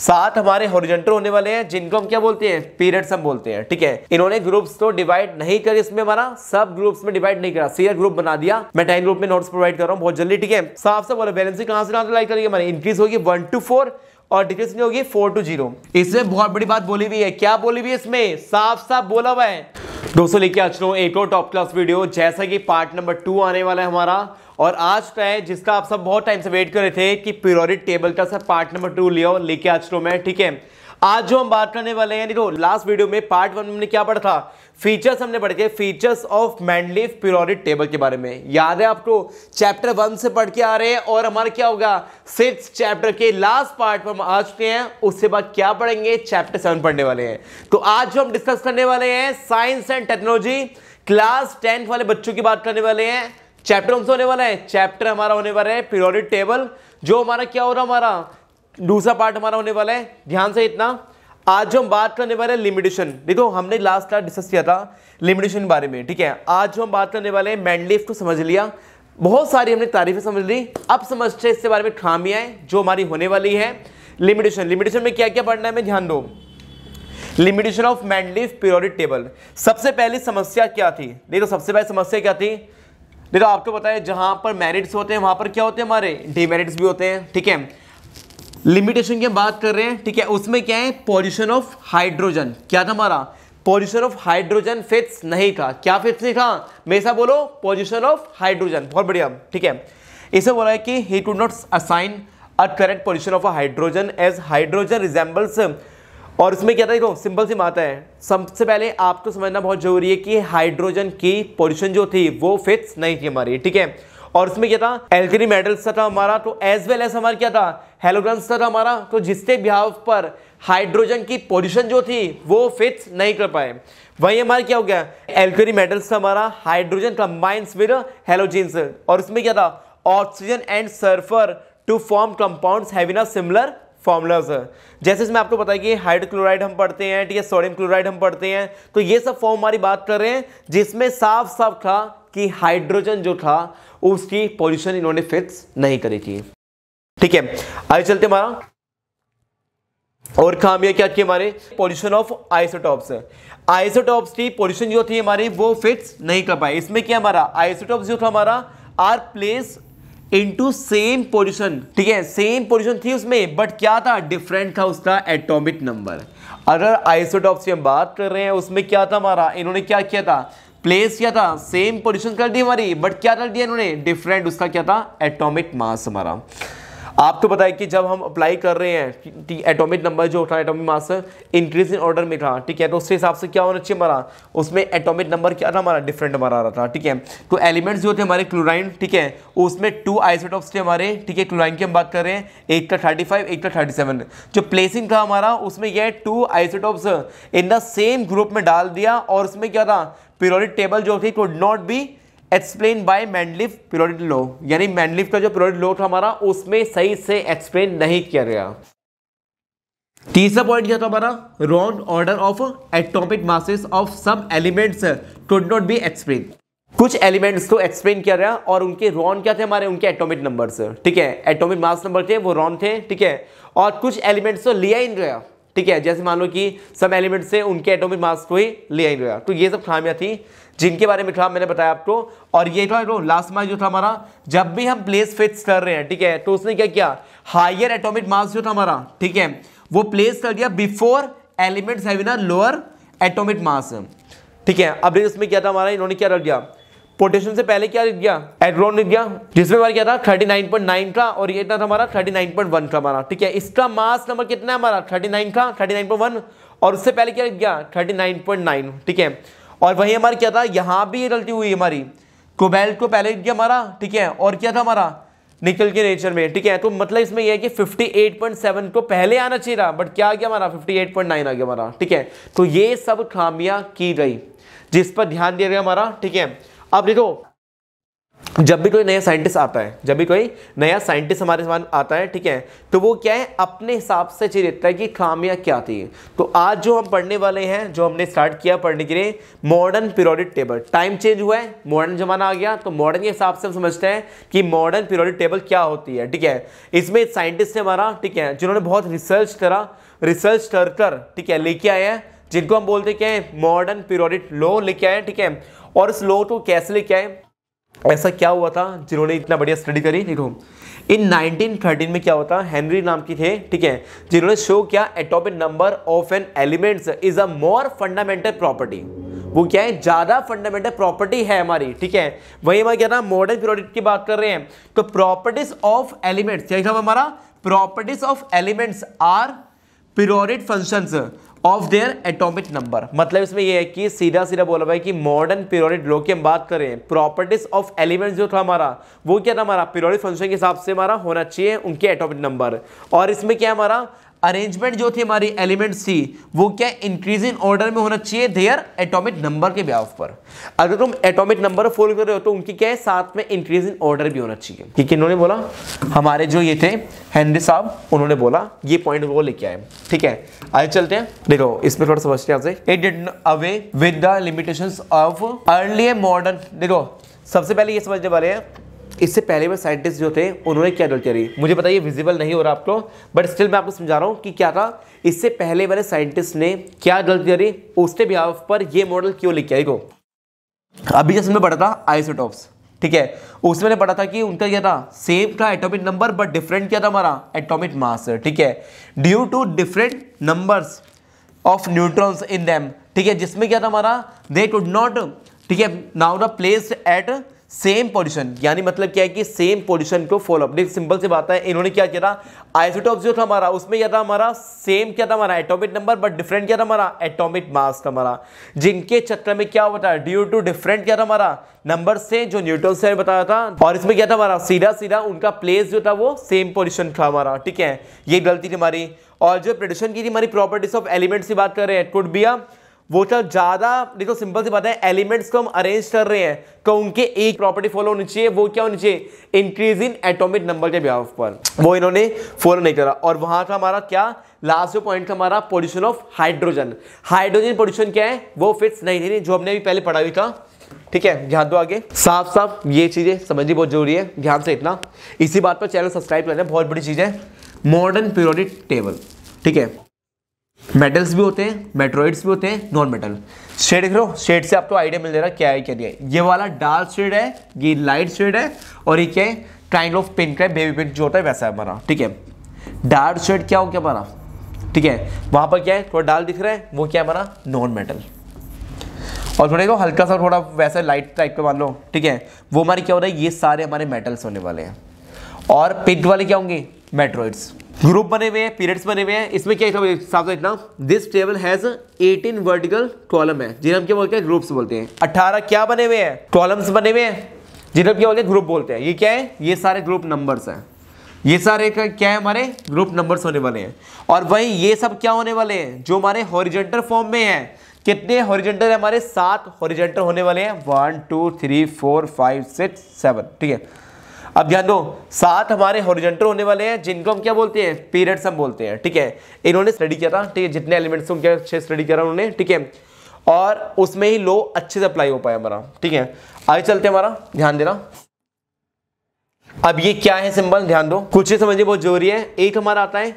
सात हमारे हॉरिजेंटल होने वाले हैं जिनको हम क्या बोलते हैं पीरियड्स हम बोलते हैं ठीक है इन्होंने ग्रुप्स तो डिवाइड नहीं कर इसमें हमारा सब ग्रुप्स में डिवाइड नहीं करा सीरियल ग्रुप बना दिया मैं टाइम ग्रुप में नोट्स प्रोवाइड कर रहा हूँ बहुत जल्दी ठीक है साफ साफ बोला बैलेंसिंग कहां से कहां से लाइक करेंगे हमारी इंक्रीज होगी वन टू फोर और नहीं होगी फोर टू जीरो इसमें बहुत बड़ी बात बोली हुई है क्या बोली हुई है इसमें साफ साफ बोला हुआ है दोस्तों लेके आ चलो तो एक और टॉप क्लास वीडियो जैसा कि पार्ट नंबर टू आने वाला है हमारा और आज का है जिसका आप सब बहुत टाइम से वेट कर रहे थे कि पीरियोडिक टेबल का सर पार्ट नंबर टू लिया लेके आ चलो तो मैं ठीक है आज जो हम बात करने वाले हैं देखो लास्ट वीडियो में पार्ट वन में क्या पढ़ा था फीचर्स हमने पढ़ के features of Mendeleev periodic table के बारे में याद है आपको चैप्टर वन से पढ़ के आ रहे हैं और हमारा क्या होगा सिक्स चैप्टर के लास्ट पार्ट में हम आ चुके हैं उसके बाद क्या पढ़ेंगे चैप्टर सेवन पढ़ने वाले हैं तो आज जो हम डिस्कस करने वाले हैं science and technology class tenth वाले बच्चों की बात करने वाले हैं चैप्टर कौन सा होने वाला है चैप्टर हमारा होने वाला है पीरियोडिक टेबल जो हमारा क्या हो रहा हमारा दूसरा पार्ट हमारा होने वाला है ध्यान से इतना आज हम बात करने वाले हैं लिमिटेशन देखो हमने लास्ट क्लास डिस्कस किया था लिमिटेशन के बारे में ठीक है आज हम बात करने वाले हैं मैंडलिफ को समझ लिया बहुत सारी हमने तारीफें समझ ली अब समझते हैं इसके बारे में खामियां जो हमारी होने वाली है लिमिटेशन लिमिटेशन में क्या क्या पढ़ना है मैं ध्यान दो limitation of Mendeleev periodic table सबसे पहली समस्या क्या थी देखो सबसे पहली समस्या क्या थी देखो आपको बताया जहां पर मेरिट्स होते हैं वहां पर क्या होते हैं हमारे डीमेरिट्स भी होते हैं ठीक है लिमिटेशन की बात कर रहे हैं ठीक है उसमें क्या है पोजिशन ऑफ हाइड्रोजन क्या था हमारा पोजिशन ऑफ हाइड्रोजन फिट्स नहीं था क्या फिट्स नहीं था मेरे साथ बोलो पोजिशन ऑफ हाइड्रोजन बहुत बढ़िया ठीक है इसे बोला है कि he to not assign a correct position of a hydrogen as hydrogen resembles और इसमें क्या था देखो सिंपल सी बात है सबसे पहले आपको समझना बहुत जरूरी है कि हाइड्रोजन की पोजिशन जो थी वो फिट्स नहीं थी हमारी ठीक है और उसमें क्या था एल्करी मेटल्स था हमारा तो एज वेल एज हमारा क्या था हेलोग्रांस था हमारा तो जिसके बिहाव पर हाइड्रोजन की पोजिशन जो थी वो फिक्स नहीं कर पाए वहीं हमारा क्या हो गया एल्करी मेटल्स था हमारा हाइड्रोजन कंबाइंस विद हेलोजिन्स और उसमें क्या था oxygen and sulphur to form compound have similar formulas है जैसे इसमें आपको पता है कि हाइड्रोक्लोराइड हम पढ़ते हैं ठीक है सोडियम क्लोराइड हम पढ़ते हैं तो ये सब फॉर्म हमारी बात कर रहे हैं जिसमें साफ साफ था कि हाइड्रोजन जो था उसकी पोजीशन इन्होंने फिक्स नहीं करी थी ठीक है आगे चलते हमारा और खामियां क्या थी हमारे पोजीशन ऑफ आइसोटॉप्स आइसोटॉप्स की पोजीशन जो थी हमारी वो फिक्स नहीं कर पाई इसमें क्या हमारा आइसोटॉप्स जो था हमारा are place into same position ठीक है सेम पोजीशन थी उसमें बट क्या था डिफरेंट था उसका एटॉमिक नंबर अगर आइसोटॉप की हम बात कर रहे हैं उसमें क्या था हमारा इन्होंने क्या किया था प्लेस किया था सेम पोजिशन कर दी हमारी बट क्या कर दिया इन्होंने डिफरेंट उसका क्या था एटोमिक मास हमारा आप तो बताए कि जब हम अप्लाई कर रहे हैं एटॉमिक नंबर जो था atomic mass increase in order में था ठीक है तो उसके हिसाब से क्या होना चाहिए हमारा उसमें एटॉमिक नंबर क्या था हमारा डिफरेंट हमारा आ रहा था ठीक है तो एलिमेंट्स जो थे हमारे क्लोराइन ठीक है उसमें टू आइसोटॉप्स थे हमारे ठीक है क्लोराइन की हम बात कर रहे हैं एक का थर्टी फाइव एक का थर्टी सेवन जो प्लेसिंग था हमारा उसमें यह two isotopes in the same group में डाल दिया और उसमें क्या था पीरियोडिक टेबल जो थी could not be explain by Mendeleev periodic law यानी मैंडलिफ का जो पीरियोडिक लो था हमारा उसमें सही से एक्सप्लेन नहीं किया गया तीसरा पॉइंट क्या था हमारा wrong order of atomic masses of some elements could not be explain कुछ एलिमेंट्स को एक्सप्लेन किया गया और उनके रॉन क्या थे हमारे उनके एटॉमिक नंबर्स ठीक है एटॉमिक मास नंबर थे वो रॉन थे ठीक है और कुछ एलिमेंट्स तो लिया ही नहीं गया ठीक है जैसे मान लो कि सब एलिमेंट से उनके एटोमिक मास को ही ले गया तो ये सब खामियां थी जिनके बारे में था मैंने बताया आपको और ये था लास्ट मार्क जो था हमारा जब भी हम प्लेस फिक्स कर रहे हैं ठीक है तो उसने क्या किया हायर एटोमिक मास जो था हमारा ठीक है वो प्लेस कर दिया before elements have in lower atomic mass ठीक है अब इसमें क्या था हमारा इन्होंने क्या कर दिया पोटेशियम से पहले क्या लिख गया एड्रोन लिख गया जिसमें हमारा क्या था थर्टी नाइन पॉइंट नाइन का और ये था हमारा थर्टी नाइन पॉइंट वन का हमारा ठीक है इसका मास नंबर कितना है हमारा थर्टी नाइन का थर्टी नाइन पॉइंट वन और उससे पहले क्या लिख गया थर्टी नाइन पॉइंट नाइन ठीक है और वही हमारा क्या था यहाँ भी गलती हुई हमारी कोबेल्ट को पहले लिख गया हमारा ठीक है और क्या था हमारा निकल के नेचर में ठीक है तो मतलब इसमें यह है कि 58.7 को पहले आना चाहिए था बट क्या आ गया हमारा 58.9 आ गया हमारा ठीक है तो ये सब खामियां की गई जिस पर ध्यान दिया गया हमारा ठीक है अब देखो जब भी कोई नया साइंटिस्ट आता है जब भी कोई नया साइंटिस्ट हमारे सामने आता है ठीक है तो वो क्या है अपने हिसाब से चीज देखता है कि खामियां क्या थी तो आज जो हम पढ़ने वाले हैं जो हमने स्टार्ट किया पढ़ने के लिए modern periodic table time change हुआ है मॉडर्न जमाना आ गया तो मॉडर्न के हिसाब से हम समझते हैं कि मॉडर्न पीरियोडिक टेबल क्या होती है ठीक है इसमें साइंटिस्ट है हमारा ठीक है जिन्होंने बहुत रिसर्च करा रिसर्च कर ठीक है लेके आया है जिनको हम बोलते क्या है मॉडर्न पीरियोडिक लॉ लेके आए ठीक है और इस लोगों को कैसे लेके आए ऐसा क्या हुआ था जिन्होंने इतना बढ़िया स्टडी करी देखो इन 1913 में क्या होता हेनरी नाम की थे ठीक है जिन्होंने शो किया atomic number of an elements is a more fundamental property वो क्या है ज़्यादा फंडामेंटल प्रॉपर्टी है हमारी ठीक है वही हमारे क्या था मॉडर्न पीरियड की बात कर रहे हैं तो प्रॉपर्टीज ऑफ एलिमेंट्स क्या हमारा properties of elements are period functions of their atomic number मतलब इसमें यह है कि सीधा सीधा बोला भाई कि मॉडर्न पीरियोडिक लॉ की हम बात करें प्रॉपर्टीज ऑफ एलिमेंट जो था हमारा वो क्या था हमारा पीरियोडिक फंक्शन के हिसाब से हमारा होना चाहिए उनके एटोमिक नंबर और इसमें क्या हमारा अरेंजमेंट जो थी हमारी एलिमेंट सी वो क्या इंक्रीज इन ऑर्डर में होना चाहिए देयर एटॉमिक नंबर के ब्याव पर अगर तुम एटॉमिक नंबर फॉलो कर रहे हो तो उनकी क्या है साथ में इंक्रीज इन ऑर्डर भी होना चाहिए ठीक है इन्होंने बोला हमारे जो ये थे हेनरी साहब उन्होंने बोला ये पॉइंट वो लेके आए ठीक है आगे चलते हैं देखो इसमें थोड़ा समझते हैं it did away with the limitation of early modern देखो सबसे पहले ये समझने वाले हैं इससे पहले में साइंटिस्ट जो थे उन्होंने क्या गलतियाँ करी मुझे पता ये विजिबल नहीं हो रहा आपको बट स्टिल मैं आपको समझा रहा हूँ कि क्या था इससे पहले वाले साइंटिस्ट ने क्या गलतियाँ करी उसके बिहार पर ये मॉडल क्यों लिखा को अभी जैसे मैं पढ़ा था आइसोटॉप्स ठीक है उसमें मैंने पढ़ा था कि उनका क्या था सेम था एटॉमिक नंबर बट डिफरेंट क्या था हमारा एटॉमिक मास ठीक है due to different numbers of neutrons in them ठीक है जिसमें क्या था हमारा दे कुड नॉट ठीक है now the place at same position यानी मतलब क्या है कि सेम पोजिशन को फॉलोअप देख सिंपल से बात है इन्होंने क्या किया था आइसोटॉप जो था हमारा उसमें क्या था हमारा सेम क्या था हमारा एटॉमिक नंबर बट डिफरेंट क्या था हमारा एटॉमिक मास था हमारा जिनके चक्कर में क्या होता है ड्यू टू डिफरेंट क्या था हमारा नंबर से जो न्यूटन से बताया था और इसमें क्या था हमारा सीधा सीधा उनका प्लेस जो था वो सेम पोजिशन था हमारा ठीक है ये गलती थी हमारी और जो प्रोडक्शन की थी हमारी प्रॉपर्टीज ऑफ एलिमेंट्स की बात कर रहे हैं कुड बी अ वो चल ज़्यादा देखो सिंपल सी बात है एलिमेंट्स को हम अरेंज कर रहे हैं तो उनके एक प्रॉपर्टी फॉलो होनी चाहिए वो क्या होनी चाहिए इंक्रीज इन एटोमिक नंबर के बिहाव पर वो इन्होंने फॉलो नहीं करा और वहां का हमारा क्या लास्ट जो पॉइंट था हमारा position of hydrogen hydrogen position क्या है वो फिक्स नहीं नहीं जो हमने अभी पहले पढ़ा हुई था ठीक है ध्यान दो आगे साफ साफ ये चीज़ें समझनी बहुत जरूरी है ध्यान से इतना इसी बात पर चैनल सब्सक्राइब करना बहुत बड़ी चीज़ है मॉडर्न पीरियोडिक टेबल ठीक है मेटल्स भी होते हैं मेट्रोइड्स भी होते हैं नॉन मेटल शेड देख लो शेड से आपको तो आइडिया मिल जा रहा है क्या है क्या नहीं है ये वाला डार्क शेड है ये लाइट शेड है और ये क्या है ट्राइंगल ऑफ पिंक है बेबी पिंक जो होता है वैसा है हमारा ठीक है डार्क शेड क्या हो गया हमारा ठीक है वहां पर क्या है थोड़ा डार्क दिख रहा है वो क्या है हमारा नॉन मेटल और थोड़े को हल्का सा थोड़ा वैसा लाइट टाइप का मान लो ठीक है वो हमारे क्या हो रहा है ये सारे हमारे मेटल्स होने वाले हैं और पिंक वाले क्या होंगे मेट्रोइड्स ग्रुप बने हुए हैं पीरियड्स बने हुए हैं इसमें क्या हिसाब से इतना this table has 18 vertical column है जिन्हें हम क्या बोलते हैं ग्रुप्स बोलते हैं 18 क्या बने हुए हैं कॉलम्स बने हुए हैं जिन्हें हम क्या बोलते हैं ग्रुप बोलते हैं ये क्या है ये सारे ग्रुप नंबर्स हैं ये सारे क्या है हमारे ग्रुप नंबर्स होने वाले हैं और वहीं ये सब क्या होने वाले हैं जो हमारे हॉरिजेंटल फॉर्म में है कितने हॉरिजेंटल है हमारे सात हॉरिजेंटल होने वाले हैं one two three four five six seven ठीक है अब ध्यान दो सात हमारे हॉरिजेंटल होने वाले हैं जिनको हम क्या बोलते हैं पीरियड हम बोलते हैं ठीक है इन्होंने स्टडी किया था ठीक है जितने एलिमेंट्स उनके अच्छे स्टडी करा उन्होंने ठीक है और उसमें ही लो अच्छे से अप्लाई हो पाया हमारा ठीक है आगे चलते हैं हमारा ध्यान देना अब ये क्या है सिंबल ध्यान दो कुछ समझिए बहुत जरूरी है एक हमारा आता है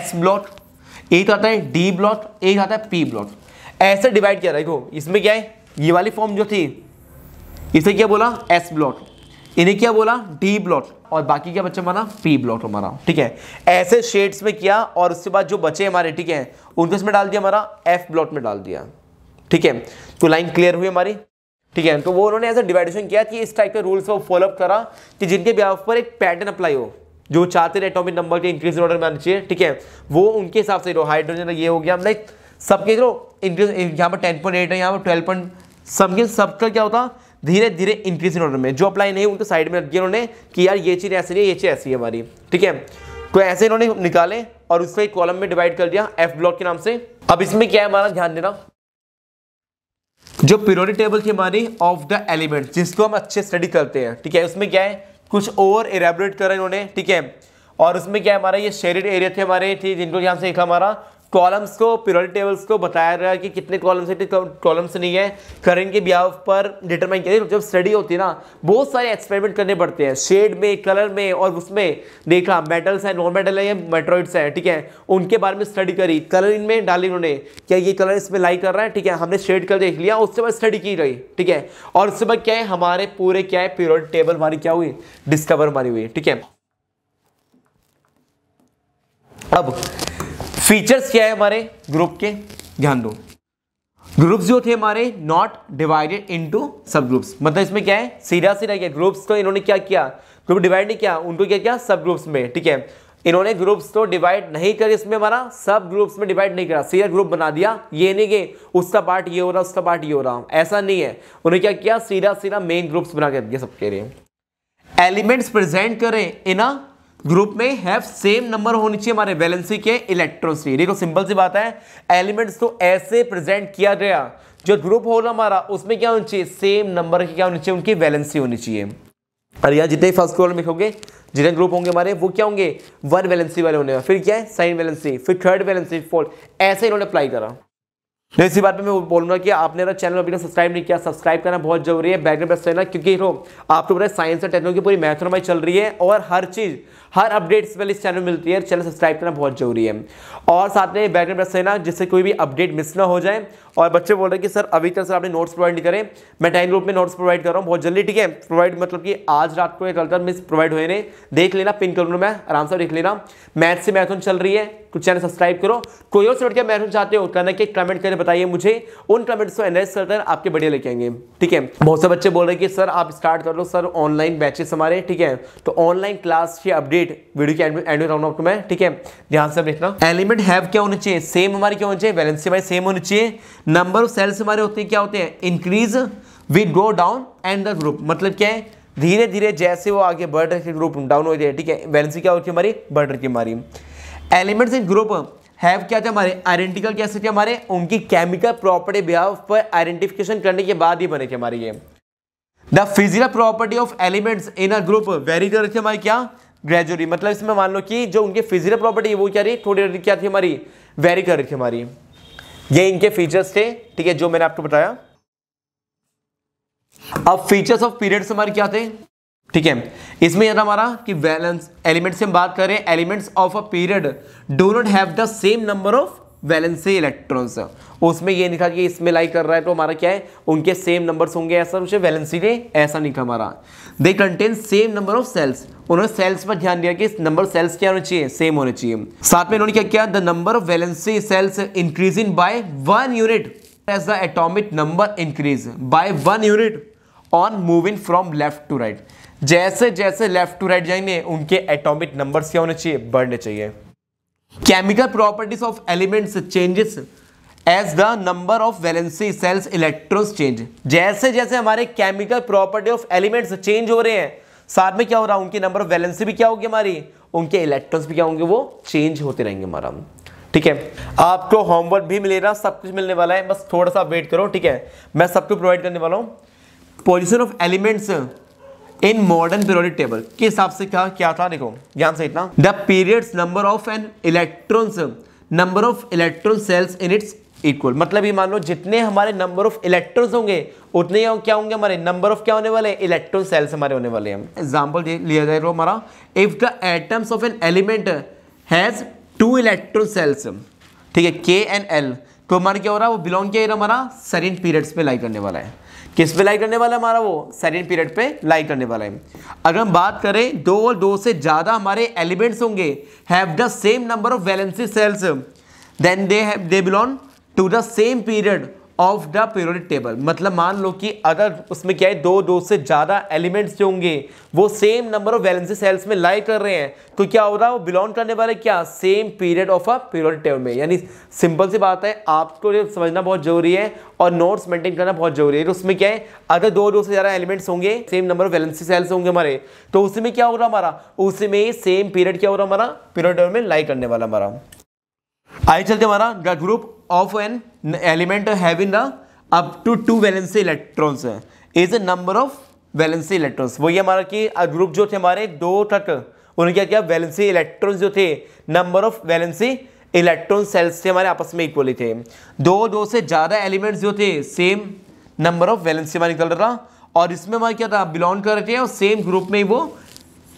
एस ब्लॉट एक आता है डी ब्लॉट एक आता है पी ब्लॉट ऐसे डिवाइड किया देखो इसमें क्या है ये वाली फॉर्म जो थी इसे क्या बोला एस ब्लॉट इन्हें क्या बोला डी ब्लॉट और बाकी क्या बच्चे माना पी ब्लॉट हमारा ठीक है ऐसे शेड्स में किया और उसके बाद जो बचे हमारे ठीक है उनको इसमें डाल दिया हमारा एफ ब्लॉट में डाल दिया ठीक है तो लाइन क्लियर हुई हमारी ठीक है तो वो उन्होंने ऐसा डिवाइडेशन किया कि इस टाइप के रूल्स को फॉलोअप करा कि जिनके बिहाफ पर एक पैटर्न अप्लाई हो जो चाहते रहे एटॉमिक नंबर के इंक्रीज ऑर्डर में आना चाहिए ठीक है वो उनके हिसाब से हाइड्रोजन ये हो गया हम लाइक सबके जो इंक्रीज यहाँ पर टेन पॉइंट एट है यहाँ पर ट्वेल्व पॉइंट सबके सबका क्या होता धीरे धीरे इंक्रीज इन ऑर्डर में जो अप्लाई नहीं उनको साइड में रख दिया उन्होंने कि यार ये चीज़ ऐसी है ये चीज़ ऐसी है हमारी ठीक है तो ऐसे इन्होंने निकाले और उसको एक कॉलम में डिवाइड कर दिया एफ ब्लॉक के नाम से अब इसमें क्या है हमारा ध्यान देना जो पीरियोडिक टेबल थी हमारी ऑफ द एलिमेंट जिसको हम अच्छे स्टडी करते हैं ठीक है उसमें क्या है कुछ ओवर एरेबरेट करा इन्होंने ठीक है और उसमें क्या है हमारा ये शेरिड एरिया थे हमारे थी जिनको यहाँ से लिखा हमारा कॉलम्स को पीरियड टेबल्स को बताया गया कि कितने कॉलम्स है कितने कॉलम्स नहीं है करंट के बिहाव पर डिटरमाइन किया जब स्टडी होती है ना बहुत सारे एक्सपेरिमेंट करने पड़ते हैं शेड में कलर में और उसमें देखा मेटल्स हैं नॉन मेटल है या मेट्रॉइड्स हैं ठीक है उनके बारे में स्टडी करी कलर इनमें डाली उन्होंने क्या ये कलर इसमें लाइक कर रहा है ठीक है हमने शेड कल देख लिया उसके बाद स्टडी की गई ठीक है और उसके बाद क्या है हमारे पूरे क्या है प्योरिटी टेबल हमारी क्या हुई डिस्कवर हमारी हुई ठीक है अब फीचर्स क्या है हमारे ग्रुप के ध्यान दो ग्रुप्स जो थे हमारे not divided into sub groups मतलब इसमें क्या है सीधा सीधा क्या ग्रुप्स तो इन्होंने क्या किया ग्रुप डिवाइड नहीं किया उनको क्या किया सब ग्रुप्स में ठीक है इन्होंने ग्रुप्स तो डिवाइड नहीं कर इसमें हमारा सब ग्रुप्स में डिवाइड नहीं करा सीधा ग्रुप बना दिया ये नहीं कि उसका पार्ट ये हो रहा उसका पार्ट ये हो रहा ऐसा नहीं है उन्होंने क्या किया सीधा सीधा मेन ग्रुप्स बना कर दिया सबके लिए एलिमेंट्स प्रेजेंट करें इन अ ग्रुप में हैव सेम नंबर होने चाहिए हमारे वैलेंसी के इलेक्ट्रॉन्स की देखो सिंपल सी बात है एलिमेंट्स तो ऐसे प्रेजेंट किया गया जो ग्रुप हो होगा हमारा उसमें क्या होनी चाहिए सेम नंबर की क्या होनी चाहिए उनकी वैलेंसी होनी चाहिए अरे यहाँ जितने फर्स्ट कॉलम लिखोगे जितने ग्रुप होंगे हमारे वो क्या होंगे वन वैलेंसी वाले होने फिर क्या है साइन वैलेंसी फिर थर्ड वैलेंसी फोर्थ ऐसे इन्होंने अप्लाई करा तो इसी बात पे मैं बोलूंगा कि आपने अगर चैनल अभी तक सब्सक्राइब नहीं किया सब्सक्राइब करना बहुत जरूरी है बैकग्राउंड बेस्ट रहना क्योंकि आपको पता है साइंस और टेक्नोलॉजी पूरी मैथोनमाई चल रही है और हर चीज़ हर अपडेट्स वाले इस चैनल मिलती है चैनल सब्सक्राइब करना बहुत जरूरी है और साथ में बैकग्राउंड प्रेस ना जिससे कोई भी अपडेट मिस ना हो जाए और बच्चे बोल रहे हैं कि सर अभी तक सर आपने नोट्स प्रोवाइड करें मैं टाइम ग्रुप में नोट्स प्रोवाइड कर रहा हूँ बहुत जल्दी ठीक है प्रोवाइड मतलब कि आज रात को या कल तक मिस प्रोवाइड हुए ने देख लेना पिन कर मैं आराम से देख लेना मैथ से मैराथन चल रही है कुछ चैनल सब्सक्राइब करो कोई और स्टूडेंट क्या मैराथन चाहते हो करना कि कमेंट करें बताइए मुझे उन कमेंट्स को एनालाइज करते हैं आपके बढ़िया लेके आएंगे ठीक है बहुत से बच्चे बोल रहे हैं कि सर आप स्टार्ट कर लो सर ऑनलाइन बैचेस हमारे ठीक है तो ऑनलाइन क्लास की अपडेट अपडेट वीडियो के एंड में राउंड आपको मैं ठीक है ध्यान से देखना एलिमेंट हैव क्या होने चाहिए सेम हमारे क्या होने चाहिए वैलेंसी हमारे सेम होने चाहिए नंबर ऑफ सेल्स हमारे होते हैं क्या होते हैं increase we go down and the group मतलब क्या है धीरे धीरे जैसे वो आगे बढ़ रहे ग्रुप डाउन हो जाए ठीक है वैलेंसी क्या होती है हमारी बढ़ रही हमारी एलिमेंट्स इन ग्रुप हैव क्या थे हमारे आइडेंटिकल कैसे थे हमारे उनकी केमिकल प्रॉपर्टी बिहाव पर आइडेंटिफिकेशन करने के बाद ही बने थे हमारे ये the physical property of elements in a group vary कर रहे थे हमारे क्या ग्रेजुअली मतलब इसमें मान लो कि जो उनके फिजिकल प्रॉपर्टी वो क्या रही थोड़ी क्या थी हमारी वेरी कर रही थी हमारी ये इनके फीचर्स थे ठीक है जो मैंने आपको बताया अब फीचर्स ऑफ पीरियड्स हमारे क्या थे ठीक है इसमें यह था हमारा कि वैलेंस एलिमेंट्स से हम बात कर रहे हैं elements of a period do not have the same number of valency electrons उसमें ये लिखा कि इसमें लाइक कर रहा है तो हमारा क्या है उनके सेम नंबर्स होंगे ऐसा उसे वैलेंसी ने ऐसा नहीं कहा हमारा they contain same number of shells उन्होंने सेल्स पर ध्यान दिया कि नंबर सेल्स क्या होने चाहिए सेम होने चाहिए साथ में उन्होंने क्या किया the number of valency shells increase in by one unit as the atomic number increase by one unit on moving from left to right जैसे जैसे लेफ्ट टू राइट जाएंगे उनके एटोमिक नंबर क्या होने चाहिए बढ़ने चाहिए chemical properties of elements changes as the number of valency shells electrons change जैसे जैसे हमारे chemical property of elements change हो रहे हैं साथ में क्या हो रहा है उनके नंबर ऑफ वैलेंसी भी क्या होगी हमारी उनके इलेक्ट्रॉन्स भी क्या होंगे वो चेंज होते रहेंगे हमारा ठीक है आपको होमवर्क भी मिलेगा सब कुछ मिलने वाला है बस थोड़ा सा वेट करो ठीक है मैं सबको प्रोवाइड करने वाला हूँ position of elements in modern periodic table के हिसाब से क्या क्या था देखो ध्यान से इतना the periods number of an electrons number of electron shells in its equal मतलब ये मान लो जितने हमारे नंबर ऑफ इलेक्ट्रॉन्स होंगे उतने क्या होंगे हमारे नंबर ऑफ क्या होने वाले इलेक्ट्रॉन सेल्स हमारे होने वाले हैं एग्जाम्पल लिया जाए तो हमारा if the atoms of an element has two electron shells ठीक है के एंड एल तो हमारा क्या हो रहा है वो बिलोंग किया हमारा सरेंट पीरियड्स पे लाई करने वाला है किस पे लाई करने वाला है हमारा वो सेकेंड पीरियड पे लाई करने वाला है अगर हम बात करें दो और दो से ज़्यादा हमारे एलिमेंट्स होंगे have the same number of valency shells then they have they belong to the same period of the periodic table मतलब मान लो कि अगर उसमें क्या है दो दो से ज़्यादा एलिमेंट्स जो होंगे वो same number of valency shells में लाई कर रहे हैं तो क्या हो रहा है वो बिलोंग करने वाले क्या same period of a periodic table में यानी सिंपल सी बात है आपको ये समझना बहुत जरूरी है और नोट्स मेंटेन करना बहुत जरूरी है तो उसमें क्या है अगर दो दो से ज़्यादा एलिमेंट्स होंगे same number of valency shells होंगे हमारे तो उसमें क्या हो रहा हमारा उसमें सेम पीरियड क्या हो रहा हमारा पीरियड टेबल में लाई करने वाला हमारा आइए चलते हमारा the group of an element having the up to two valency electrons है is a number of valency electrons वही हमारा कि ग्रुप जो थे हमारे दो तक उन्होंने क्या किया वैलेंसी इलेक्ट्रॉन्स जो थे number of valency electron shells थे हमारे आपस में इक्वली थे दो दो से ज़्यादा एलिमेंट्स जो थे सेम नंबर ऑफ वैलेंसी हमारे निकल रहा और इसमें हमारा क्या था बिलोंग कर रहे थे और सेम ग्रुप में ही वो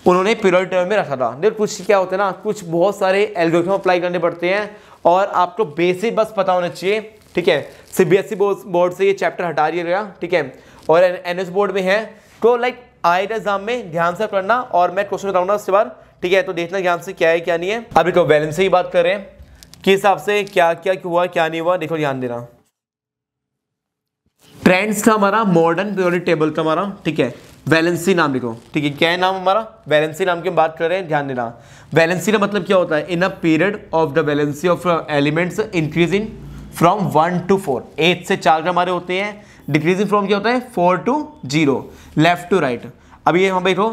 उन्होंने प्योरिटी टर्म में रखा था देखो कुछ क्या होता है ना कुछ बहुत सारे एल्गोरिथम अप्लाई करने पड़ते हैं और आपको बेसिक बस पता होना चाहिए ठीक है सीबीएसई बोर्ड e से ये चैप्टर हटा दिया गया ठीक है और एनएस बोर्ड में है तो लाइक आई एग्जाम में ध्यान से करना और मैं क्वेश्चन बताऊंगा उसके बाद ठीक है तो देखना ध्यान से क्या है क्या नहीं है अब देखो बैलेंस की बात करें किस हिसाब से क्या क्या हुआ क्या नहीं हुआ देखो ध्यान देना ट्रेंड्स का हमारा मॉडर्न पीरियोडिक टेबल का हमारा ठीक है वैलेंसी नाम लिखो ठीक है क्या है नाम हमारा वैलेंसी नाम की बात कर रहे हैं ध्यान देना वैलेंसी का मतलब क्या होता है in a period of the valency of elements increase in from one to four eight से चार हमारे होते हैं डिक्रीजिंग फ्रॉम क्या होता है four to zero left to right अब ये हम देखो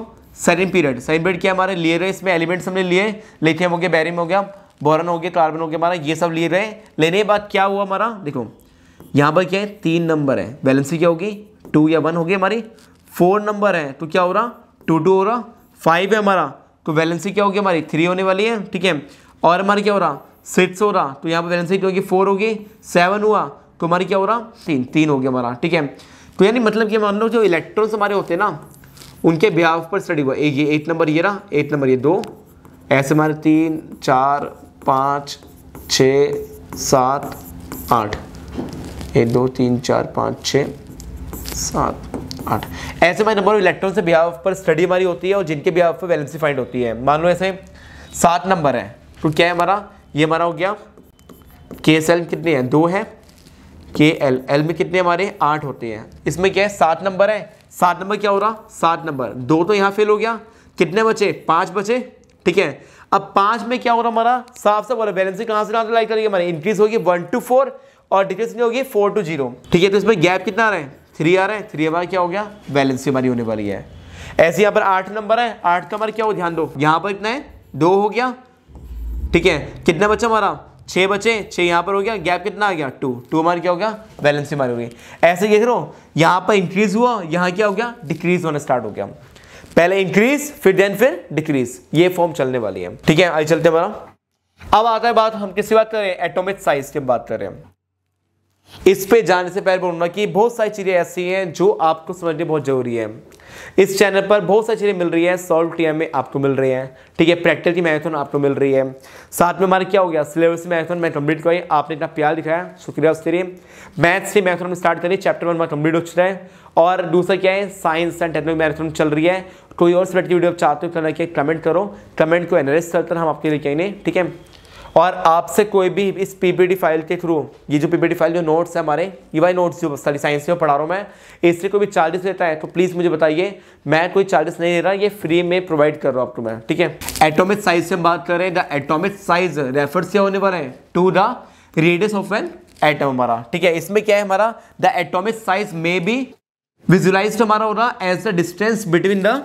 सेकेंड पीरियड सेकेंड पीरियड क्या हमारे लिए रहे इसमें एलिमेंट्स हमने लिए लिथियम हो गया बैरियम हो गया बोरन हो गया कार्बन हो गया हमारा ये सब लिए रहे लेने के बाद क्या हुआ हमारा देखो यहाँ पर क्या है तीन नंबर है बैलेंसी क्या होगी टू या वन होगी हमारी फोर नंबर है तो क्या हो रहा टू टू हो रहा फाइव है हमारा तो वैलेंसी क्या होगी हमारी थ्री होने वाली है ठीक है और हमारा क्या हो रहा सिक्स हो रहा तो यहाँ पर वैलेंसी क्या होगी फोर होगी सेवन हुआ तो हमारी क्या हो रहा तीन तीन हो गया हमारा ठीक है तो यानी मतलब कि मान लो जो इलेक्ट्रॉन्स हमारे होते हैं ना उनके ब्याह पर स्टडी हुआ एक ये एट नंबर ये रहा एट नंबर ये दो ऐसे हमारे तीन चार पाँच छ सात आठ एक दो तीन चार पाँच छ सात आठ ऐसे में नंबर ऑफ इलेक्ट्रॉन से बिहाव पर स्टडी हमारी होती है और जिनके बिहाव पर वैलेंसी फाइंड होती है मान लो ऐसे सात नंबर है तो क्या है हमारा ये हमारा हो गया के एस एल कितने हैं दो है के एल एल में कितने हमारे आठ होते हैं इसमें क्या है सात नंबर है सात नंबर क्या हो रहा सात नंबर दो तो यहाँ फेल हो गया कितने बचे पाँच बचे ठीक है अब पाँच में क्या हो रहा हमारा साफ साफ हो रहा कहाँ से कहाँ से लाइक करेगी हमारी इंक्रीज होगी वन टू फोर और डिक्रीज नहीं होगी फोर टू जीरो ठीक है तो इसमें गैप कितना आ रहा है थ्री आ रहे हैं थ्री हमारा क्या हो गया वैलेंसी हमारी होने वाली है ऐसे यहाँ पर आठ नंबर है आठ का हमारा क्या हो ध्यान दो यहाँ पर इतना है दो हो गया ठीक है कितना बचा हमारा छः बचे छः यहाँ पर हो गया गैप कितना आ गया टू टू हमारी क्या हो गया बैलेंस हमारी हो गई ऐसे देख रहे हो यहाँ पर इंक्रीज हुआ यहाँ क्या हो गया डिक्रीज होना स्टार्ट हो गया पहले इंक्रीज फिर देन फिर डिक्रीज ये फॉर्म चलने वाली है ठीक है आई चलते हमारा अब आता है बात हम किसी बात करें एटोमिक साइज की बात करें इस पे जाने से पहले बोलूंगा कि बहुत सारी चीज़ें ऐसी हैं जो आपको समझनी बहुत ज़रूरी है इस चैनल पर बहुत सारी चीज़ें मिल रही है सॉल्व टीएम में आपको मिल रही है ठीक है प्रैक्टिकल की मैराथन आपको मिल रही है साथ में हमारा क्या हो गया सिलेबस मैराथन मैं कंप्लीट करी आपने इतना प्यार दिखाया शुक्रिया उसके लिए मैथ्स की मैराथन स्टार्ट करी चैप्टर वन हमारा कंप्लीट हो चुका है और दूसरा क्या है साइंस एंड टेक्नोलॉजी मैराथन चल रही है कोई और स्पेट की वीडियो आप चाहते हो करना तो कमेंट करो कमेंट को एनालिस करते हैं हम आपके लिए कहेंगे ठीक है और आपसे कोई भी इस पीपीटी फाइल के थ्रू ये जो पीपीटी फाइल जो नोट्स है हमारे ई वाई नोट्स जो सारी साइंस में पढ़ा रहा हूँ मैं इससे कोई भी चार्जेस लेता है तो प्लीज़ मुझे बताइए मैं कोई चार्जेस नहीं ले रहा ये फ्री में प्रोवाइड कर रहा हूँ आपको मैं ठीक है एटोमिक साइज से हम बात कर रहे हैं द एटोमिक साइज रेफर से होने वाले to the radius of an atom हमारा ठीक है इसमें क्या है हमारा द एटोमिक साइज में भी विजुलाइज हमारा हो रहा as the distance between the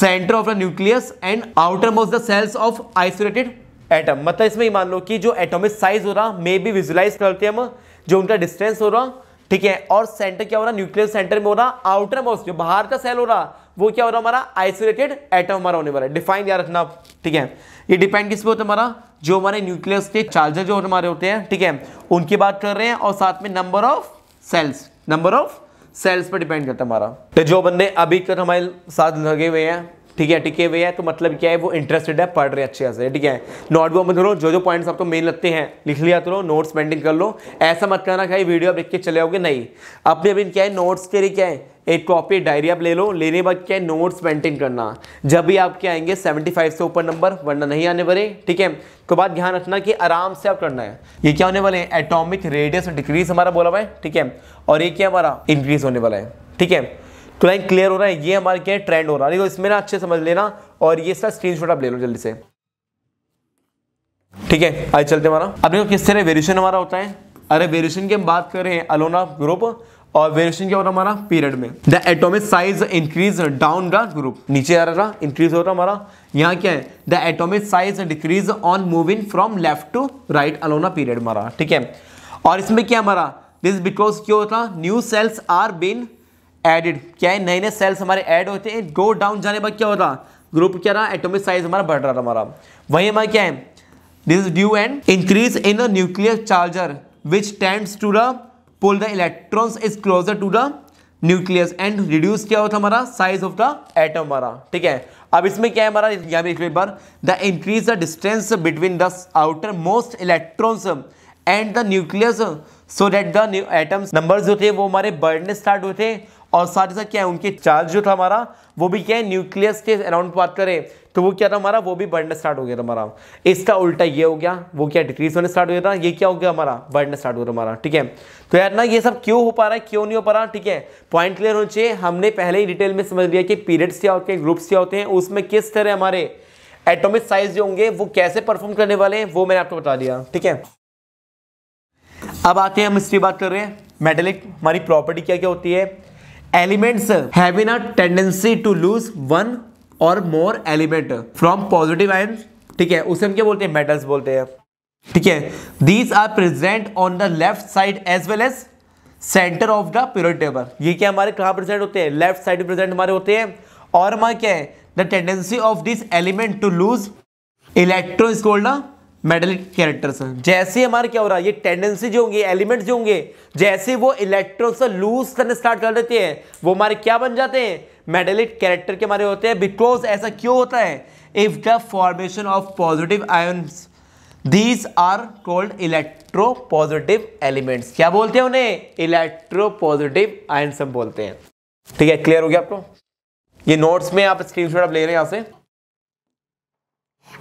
centre of the nucleus and outermost the shells of isolated atom मतलब इसमें मान लो कि जो एटोमिक साइज हो रहा मे बी विजुलाइज करते हैं हम जो उनका डिस्टेंस हो रहा ठीक है और सेंटर क्या हो रहा न्यूक्लियर सेंटर में हो रहा आउटर मोस्ट जो बाहर का सेल हो रहा वो क्या हो रहा हमारा आइसोलेटेड एटम हमारा होने वाला है डिफाइन याद रखना ठीक है ये डिपेंड किस पे होता है हमारा जो हमारे न्यूक्लियस के चार्जर जो हमारे होते हैं ठीक है उनकी बात कर रहे हैं और साथ में number of shells number of shells पर डिपेंड करता है हमारा तो जो बंदे अभी तक हमारे साथ लगे हुए हैं ठीक है टिके हुए हैं तो मतलब क्या है वो इंटरेस्टेड है पढ़ रहे हैं अच्छे से ठीक है नोट बुक में जो जो पॉइंट्स आपको मेन लगते हैं लिख लिया तो नोट्स पेंटिंग कर लो ऐसा मत करना कहीं वीडियो आप लिख के चले आओगे नहीं अपने अभी क्या है नोट्स के लिए क्या है एक कॉपी डायरी आप ले लो लेने बाद क्या है नोट्स मेंटेन करना जब भी आपके आएंगे 75 से ऊपर नंबर वरना नहीं आने वाले ठीक है तो बात ध्यान रखना कि आराम से आप करना है ये क्या होने वाले हैं एटॉमिक रेडियस डिक्रीज हमारा बोला हुआ है ठीक है और ये क्या हमारा इंक्रीज होने वाला है ठीक है तो लाइन क्लियर हो रहा है ये हमारे क्या ट्रेंड हो रहा है इसमें ना अच्छे समझ लेना और ये इसका स्क्रीनशॉट आप ले लो जल्दी से ठीक है आज चलते हमारा अब देखो किस तरह वेरिएशन हमारा होता है अरे वेरिएशन की हम बात कर रहे हैं अलोना ग्रुप और वेरिएशन क्या हो रहा हमारा पीरियड में the atomic size increase down the group नीचे आ रहा इंक्रीज हो रहा हमारा यहाँ क्या है the atomic size decrease on moving from left to right along a period हमारा ठीक है और इसमें क्या हमारा दिस बिकॉज क्यों होता new shells are been added क्या है नए नए सेल्स हमारे ऐड होते हैं गो डाउन जाने पर क्या होता ग्रुप क्या रहा एटोमिक साइज हमारा बढ़ रहा था हमारा वही हमारा क्या है this is due and increase in nuclear charge which tends to the pull the electrons is closer to the nucleus and reduce क्या होता हमारा साइज ऑफ द एटम हमारा ठीक है अब इसमें क्या है हमारा यहाँ पे एक बार the increase the distance between the outermost electrons and the nucleus so that the atoms numbers जो थे वो हमारे बढ़ने स्टार्ट होते हैं और साथ ही साथ क्या है उनके चार्ज जो था हमारा वो भी क्या है न्यूक्लियस के अराउंड बात करें तो वो क्या था हमारा वो भी बढ़ना स्टार्ट हो गया था हमारा इसका उल्टा ये हो गया वो क्या डिक्रीज होने स्टार्ट हो गया था ये क्या हो गया हमारा बढ़ना स्टार्ट हो गया हमारा ठीक है तो यार ना ये सब क्यों हो पा रहा है क्यों नहीं हो पा रहा ठीक है पॉइंट क्लियर होना चाहिए हमने पहले ही डिटेल में समझ लिया कि पीरियड्स क्या होते हैं ग्रुप्स क्या होते हैं उसमें किस तरह हमारे एटोमिक साइज जो होंगे वो कैसे परफॉर्म करने वाले हैं वो मैंने आपको बता दिया ठीक है अब आते हैं हम इसकी बात कर रहे हैं मेटेलिक हमारी प्रॉपर्टी क्या क्या होती है elements have a tendency to lose one or more element from positive ion ठीक है उसे हम क्या बोलते हैं मेटल्स बोलते हैं ठीक है these are present on the left side as well as centre of the period table ये क्या हमारे कहाँ प्रेजेंट होते हैं लेफ्ट साइड प्रेजेंट हमारे होते हैं और हमारे क्या है the tendency of this element to lose electron is called ना कैरेक्टर कैरेक्टर्स जैसे हमारे क्या हो रहा है ये टेंडेंसी जो होंगे एलिमेंट जो होंगे जैसे वो इलेक्ट्रॉन से लूज करने स्टार्ट कर देते हैं वो हमारे क्या बन जाते हैं मेडलिट कैरेक्टर के हमारे होते हैं बिकॉज ऐसा क्यों होता है if the formation of positive ions these are called electro positive elements क्या बोलते हैं उन्हें इलेक्ट्रो पॉजिटिव आयन्स हम बोलते हैं ठीक है क्लियर हो गया आपको ये नोट्स में आप शॉट आप ले रहे हैं यहाँ से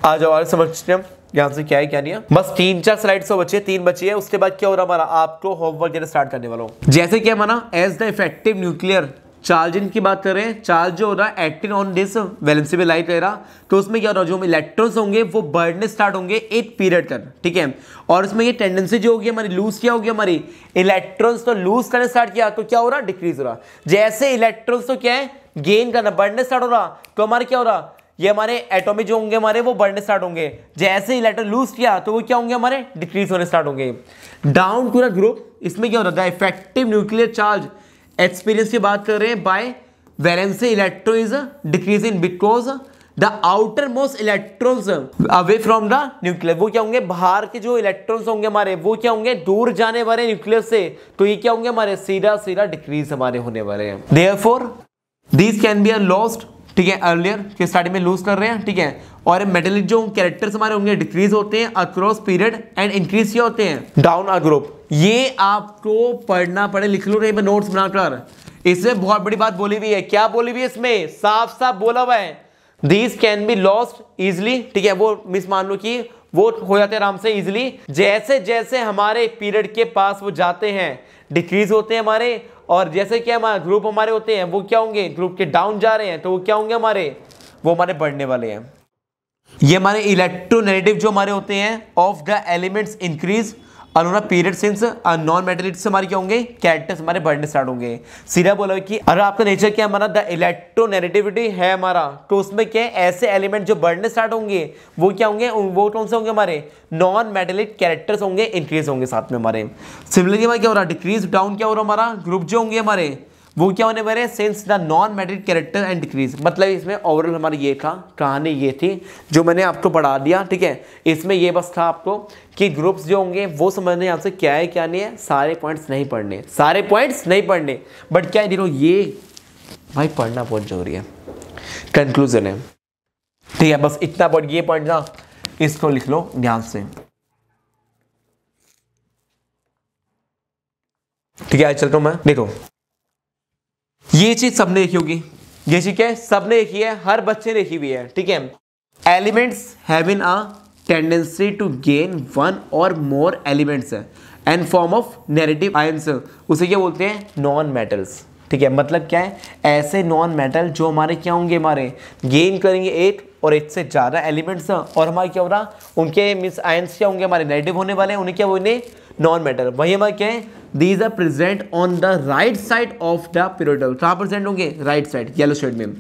आ जाओ समझते हैं यहां से क्या है क्या नहीं है बस तीन चार स्लाइड और बचे तीन बची है उसके बाद क्या हो रहा हमारा आपको होमवर्क देना स्टार्ट करने वाला हूँ जैसे कि हमारा as the effective nuclear charging की बात करें चार्ज जो हो रहा है एक्टिंग ऑन दिस वैलेंसी पे लाइट रह रहा तो उसमें क्या हो रहा है जो इलेक्ट्रॉन्स होंगे वो बढ़ने स्टार्ट होंगे एक पीरियड तक ठीक है और उसमें ये टेंडेंसी जो होगी हमारी लूज क्या होगी हमारी इलेक्ट्रॉन्स तो लूज करने स्टार्ट किया तो क्या हो रहा डिक्रीज हो रहा जैसे इलेक्ट्रॉन्स तो क्या है गेन करना बढ़ने स्टार्ट हो रहा तो हमारा क्या हो रहा ये हमारे एटोमिक जो होंगे हमारे वो बढ़ने स्टार्ट होंगे जैसे ही लेटर लूज किया तो वो क्या होंगे हमारे डिक्रीज होने स्टार्ट होंगे डाउन टू द ग्रुप इसमें क्या होता है इफेक्टिव न्यूक्लियर चार्ज एक्सपीरियंस की बात कर रहे हैं by valency electro is decrease in because the outermost electrons away from the nuclear वो क्या होंगे बाहर के जो इलेक्ट्रॉन्स होंगे हमारे वो क्या होंगे दूर जाने वाले न्यूक्लियर से तो ये क्या होंगे हमारे सीधा सीधा डिक्रीज हमारे होने वाले हैं there four these can be are lost ठीक है अर्लियर के स्टार्टिंग में लूज कर रहे हैं ठीक है और मेटेलिक जो कैरेक्टर्स हमारे होंगे डिक्रीज होते हैं अक्रॉस पीरियड एंड इंक्रीज ये होते हैं डाउन अ ग्रुप ये आपको पढ़ना पड़े लिख लो नहीं नोट्स बनाकर इसमें बहुत बड़ी बात बोली हुई है क्या बोली हुई है इसमें साफ साफ बोला हुआ है these can be lost easily ठीक है वो मिस मान लो कि वो हो जाते हैं आराम से इजिली जैसे जैसे हमारे पीरियड के पास वो जाते हैं डिक्रीज होते हैं हमारे और जैसे कि हमारे ग्रुप हमारे होते हैं वो क्या होंगे ग्रुप के डाउन जा रहे हैं तो वो क्या होंगे हमारे वो हमारे बढ़ने वाले हैं ये हमारे इलेक्ट्रोनेगेटिव जो हमारे होते हैं ऑफ द एलिमेंट्स इंक्रीज अनोना पीरियड सिंस नॉन मेटेलिट से हमारे क्या होंगे कैरेक्टर्स हमारे बढ़ने स्टार्ट होंगे सीधा बोला कि अगर आपका नेचर क्या हमारा द इलेक्ट्रोनेगेटिविटी है हमारा तो उसमें क्या है ऐसे एलिमेंट जो बढ़ने स्टार्ट होंगे वो क्या होंगे वो कौन से होंगे हमारे नॉन मेटेलिट कैरेक्टर्स होंगे इंक्रीज होंगे साथ में हमारे सिमिलरली हमारे क्या हो रहा है डिक्रीज डाउन क्या हो रहा है हमारा ग्रुप जो होंगे हमारे वो क्या होने वाले since the non merit character and decrease मतलब इसमें ओवरऑल हमारा ये था कहानी ये थी जो मैंने आपको पढ़ा दिया ठीक है इसमें ये बस था आपको कि ग्रुप्स जो होंगे वो समझने आपसे क्या है क्या नहीं है सारे पॉइंट्स नहीं पढ़ने सारे पॉइंट्स नहीं पढ़ने बट क्या है ये भाई पढ़ना बहुत जरूरी है कंक्लूजन है ठीक है बस इतना पॉइंट ये पॉइंट ना इसको लिख लो ध्यान से ठीक है चलता हूँ मैं देखो ये चीज सबने देखी होगी ये चीज क्या है सबने देखी है हर बच्चे ने देखी हुई है ठीक है elements have in a tendency to gain one or more elements है and form of negative ions उसे क्या बोलते हैं नॉन मेटल्स ठीक है मतलब क्या है ऐसे नॉन मेटल जो हमारे क्या होंगे हमारे गेन करेंगे एक और एक से ज़्यादा एलिमेंट्स और हमारे क्या हो रहा उनके मिस आयंस क्या होंगे हमारे नेगेटिव होने वाले उन्हें क्या बोलेंगे नॉन मेटल वही हमारे क्या है these are present on the right side of the periodic कहाँ प्रेजेंट होंगे राइट साइड येलो साइड में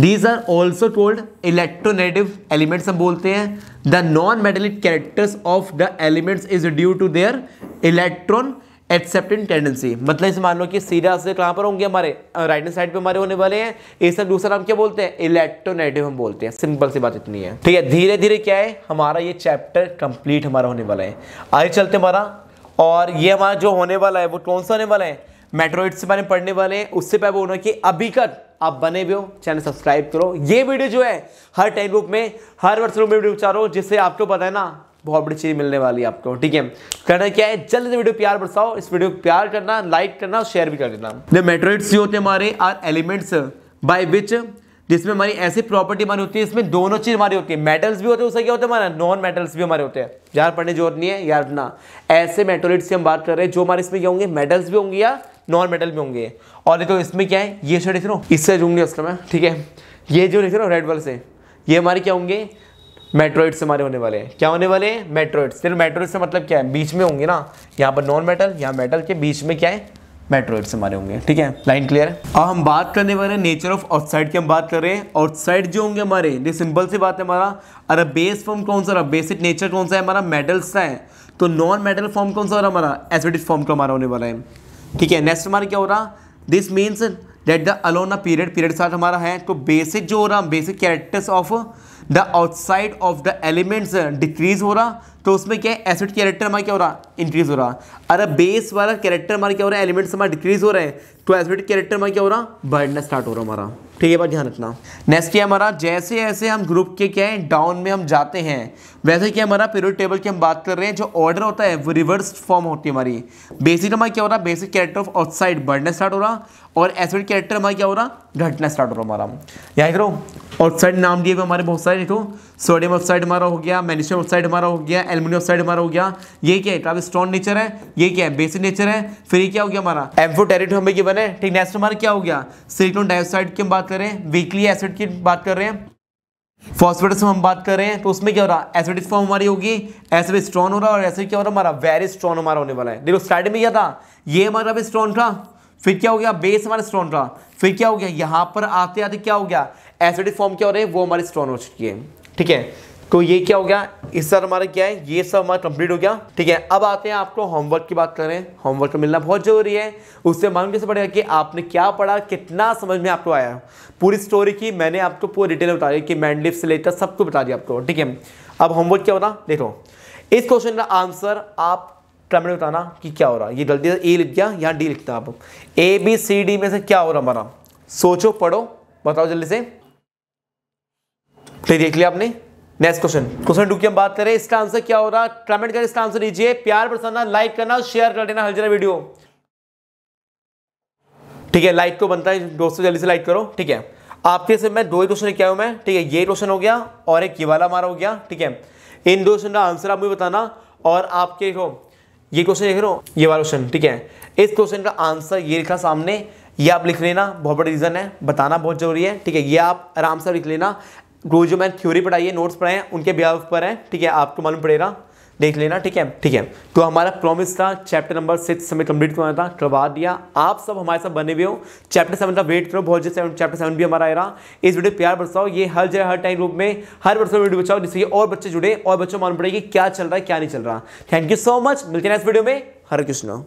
these are also told electronegative elements हम बोलते हैं the non metallic characters of the elements is due to their electron acceptant tendency मतलब इस मान लो कि सीरिया से कहाँ पर होंगे हमारे राइट हैंड साइड पे हमारे होने वाले हैं ये सब दूसरा नाम क्या बोलते हैं इलेक्ट्रोनेटिव हम बोलते हैं सिंपल सी बात इतनी है ठीक है धीरे धीरे क्या है हमारा ये चैप्टर कंप्लीट हमारा होने वाला है आगे चलते हमारा और ये हमारा जो होने वाला है वो कौन सा होने वाला है मेट्रोइड्स से बारे में पढ़ने वाले हैं उससे पहले बोलना कि अभी कर आप बने भी हो चैनल सब्सक्राइब करो ये वीडियो जो है हर टाइम ग्रुप में हर वर्ष रूप में वीडियो चाह रहा जिससे आपको पता है ना बहुत बड़ी चीज़ मिलने वाली है आपको ठीक है करना क्या है जल्द से वीडियो प्यार बरसाओ इस वीडियो को प्यार करना लाइक करना और शेयर भी कर देना मेट्रोइड्स जो होते हैं हमारे आर एलिमेंट्स बाय विच जिसमें हमारी ऐसी प्रॉपर्टी हमारी होती है इसमें दोनों चीज़ हमारी होती है मेटल्स भी होते हैं उससे क्या होते हैं हमारे नॉन मेटल्स भी हमारे होते हैं यार पढ़ने जरूरत नहीं है यार ना ऐसे मेटोलिट्स की हम बात कर रहे हैं जो हमारे इसमें क्या होंगे मेटल्स भी होंगे या नॉन मेटल भी होंगे और देखो इसमें क्या है ये शर्ट देख रहा हूँ इससे जूंगी उसका मैं ठीक है ये जो देख रहा हूँ रेड बल से ये हमारे क्या होंगे मेट्रोइड्स हमारे होने वाले हैं क्या होने वाले हैं मेट्रोइड्स सिर्फ मेट्रोइड्स से मतलब क्या है बीच में होंगे ना यहाँ पर नॉन मेटल यहाँ मेटल के बीच में क्या है मेट्रोइड्स हमारे होंगे ठीक है लाइन क्लियर है अब हम बात करने वाले हैं नेचर ऑफ आउटसाइड की हम बात कर रहे हैं आउटसाइड जो होंगे हमारे ये सिंपल सी बात है हमारा अरे बेस फॉर्म कौन सा बेसिक नेचर कौन सा है हमारा मेटल्स का है तो नॉन मेटल फॉर्म कौन सा हो रहा हमारा एसिडिक फॉर्म का हमारा होने वाला है ठीक है नेक्स्ट हमारा क्या हो रहा this means that the along a period period साथ हमारा है तो बेसिक जो हो रहा basic characters of the outside of the elements decrease हो रहा तो उसमें क्या है एसिड कैरेक्टर हमारा क्या हो रहा इंक्रीज हो रहा अरे बेस वाला कैरेक्टर हमारा क्या हो रहा है एलिमेंट्स हमारे डिक्रीज हो रहे हैं तो एसिड कैरेक्टर हमारा क्या हो रहा बढ़ना स्टार्ट हो रहा हमारा ठीक है बात ध्यान रखना नेक्स्ट क्या हमारा जैसे जैसे हम ग्रुप के क्या है डाउन में हम जाते हैं वैसे क्या हमारा पेरियड टेबल की हम बात कर रहे हैं जो ऑर्डर होता है वो रिवर्स फॉर्म होती है हमारी बेसिक हमारा क्या हो रहा है बेसिक कैरेक्टर ऑफ आउटसाइड बढ़ना स्टार्ट हो रहा और एसिड कैरेक्टर हमारा क्या हो रहा घटना स्टार्ट हो रहा हमारा यहाँ करो आउटसाइड नाम दिए हुए हमारे बहुत सारे देखो सोडियम ऑक्साइड हमारा हो गया मैग्नीशियम ऑक्साइड हमारा हो गया एल्यूमिनियम ऑक्साइड हमारा हो गया ये क्या है स्ट्रॉन्ग नेचर है ये क्या है बेसिक नेचर है फिर ये क्या हो गया हमारा एम्फोटेरिट हमें ये बने ठीक नेक्स्ट हमारा क्या हो गया सिलिकॉन डाइऑक्साइड की हम बात कर रहे हैं वीकली एसिड की बात कर रहे हैं फॉस्फेटस हम बात कर रहे हैं तो उसमें क्या हो रहा है एसिडिक फॉर्म हमारी होगी एसिड स्ट्रॉन्ग हो रहा है और एसिड क्या हो रहा है हमारा वेरी स्ट्रॉन्ग हमारा होने वाला है देखो स्टार्ट में क्या था ये हमारा भी स्ट्रॉन्ग था फिर क्या हो गया बेस हमारा स्ट्रॉन्ग था फिर क्या हो गया यहाँ पर आते आते क्या हो गया एसिडिक फॉर्म क्या हो रहे हैं वो हमारी स्ट्रॉन्ग हो चुकी है ठीक है तो ये क्या हो गया इस सर हमारा क्या है ये सब हमारा कंप्लीट हो गया ठीक है अब आते हैं आपको होमवर्क की बात करें होमवर्क का मिलना बहुत जरूरी है उससे मालूम कैसे पड़ेगा कि आपने क्या पढ़ा कितना समझ में आपको आया पूरी स्टोरी की मैंने आपको पूरी डिटेल बता दी कि मैंडलिप से लेकर सबको बता दिया आपको ठीक है अब होमवर्क क्या होना देखो इस क्वेश्चन का आंसर आप कमेंट बताना कि क्या हो रहा है ये गलती से ए लिख गया या डी लिखता आप ए बी सी डी में से क्या हो रहा हमारा सोचो पढ़ो बताओ जल्दी से क्लियर देख लिया आपने नेक्स्ट क्वेश्चन क्वेश्चन टू की हम बात करें इसका आंसर क्या हो रहा कमेंट करके इसका आंसर दीजिए प्यार बरसाना लाइक करना शेयर कर देना हर जगह वीडियो ठीक है लाइक को तो बनता है दोस्तों जल्दी से लाइक करो ठीक है आपके से मैं दो ही क्वेश्चन क्या हूं मैं ठीक है ये क्वेश्चन हो गया और एक ये वाला हमारा हो गया ठीक है इन दो क्वेश्चन का आंसर आप मुझे बताना और आपके हो ये क्वेश्चन देख रहे हो ये वाला क्वेश्चन ठीक है इस क्वेश्चन का आंसर ये लिखा सामने ये आप लिख लेना बहुत बड़ा रीज़न है बताना बहुत जरूरी है ठीक है ये आप आराम से लिख लेना वो जो मैंने थ्योरी पढ़ाई है नोट्स पढ़ाए हैं उनके ब्याह पर है ठीक है आपको मालूम पड़ेगा देख लेना ठीक है ठीक है तो हमारा प्रॉमिस था चैप्टर नंबर सिक्स समय कंप्लीट करना था करवा दिया आप सब हमारे साथ बने हुए हो चैप्टर सेवन का वेट करो बहुत जैसे चैप्टर सेवन भी हमारा आएगा इस वीडियो प्यार बरसाओ ये हर जगह हर टाइम ग्रुप में हर बरसों वीडियो बचाओ जिससे और बच्चे जुड़े और बच्चों मालूम पड़ेगी क्या चल रहा है क्या नहीं चल रहा थैंक यू सो मच मिलते हैं इस वीडियो में हरे कृष्ण